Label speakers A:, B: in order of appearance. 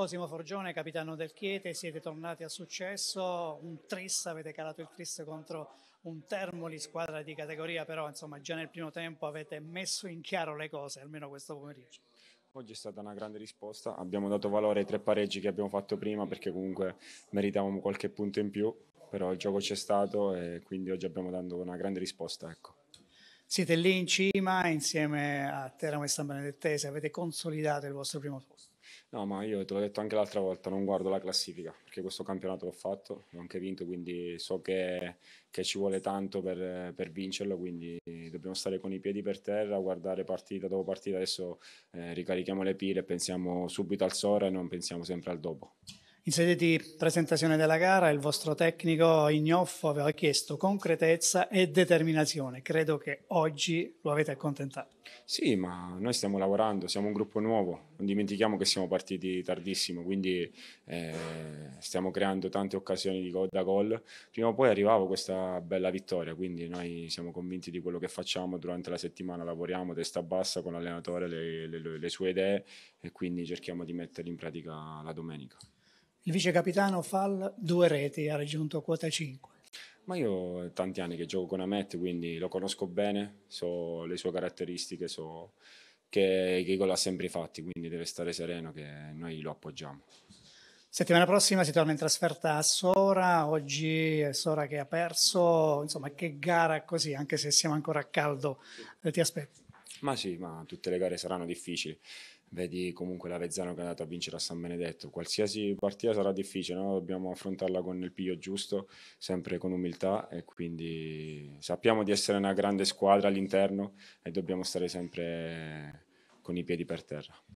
A: Cosimo Forgione, capitano del Chiete, siete tornati a successo, un tris, avete calato il tris contro un Termoli, squadra di categoria, però insomma già nel primo tempo avete messo in chiaro le cose, almeno questo pomeriggio. Oggi è stata una grande risposta,
B: abbiamo dato valore ai tre pareggi che abbiamo fatto prima perché comunque meritavamo qualche punto in più, però il gioco c'è stato e quindi oggi abbiamo dato una grande risposta. Ecco.
A: Siete lì in cima insieme a Teramo e San Benedettese, avete consolidato il vostro primo posto.
B: No, ma io te l'ho detto anche l'altra volta, non guardo la classifica, perché questo campionato l'ho fatto, l'ho anche vinto, quindi so che, che ci vuole tanto per, per, vincerlo, quindi dobbiamo stare con i piedi per terra, guardare partita dopo partita, adesso eh, ricarichiamo le pile, pensiamo subito al sora e non pensiamo sempre al dopo.
A: In sede di presentazione della gara il vostro tecnico Ignoffo aveva chiesto concretezza e determinazione. Credo che oggi lo avete accontentato.
B: Sì, ma noi stiamo lavorando, siamo un gruppo nuovo, non dimentichiamo che siamo partiti tardissimo, quindi eh, stiamo creando tante occasioni gol, da gol. Prima o poi arrivava questa bella vittoria, quindi noi siamo convinti di quello che facciamo durante la settimana, lavoriamo testa bassa con l'allenatore, le, le, le sue idee e quindi cerchiamo di metterle in pratica la domenica.
A: Il vice capitano Fall due reti, ha raggiunto quota 5.
B: Ma io ho tanti anni che gioco con Amet, quindi lo conosco bene, so le sue caratteristiche, so che, che gol ha sempre fatti, quindi deve stare sereno che noi lo appoggiamo.
A: Settimana prossima si torna in trasferta a Sora, oggi è Sora che ha perso, insomma che gara così, anche se siamo ancora a caldo, eh, ti aspetti?
B: Ma sì, ma tutte le gare saranno difficili. Vedi comunque l'Avezzano che è andata a vincere a San Benedetto. Qualsiasi partita sarà difficile, no? dobbiamo affrontarla con il piglio giusto, sempre con umiltà e quindi sappiamo di essere una grande squadra all'interno e dobbiamo stare sempre con i piedi per terra.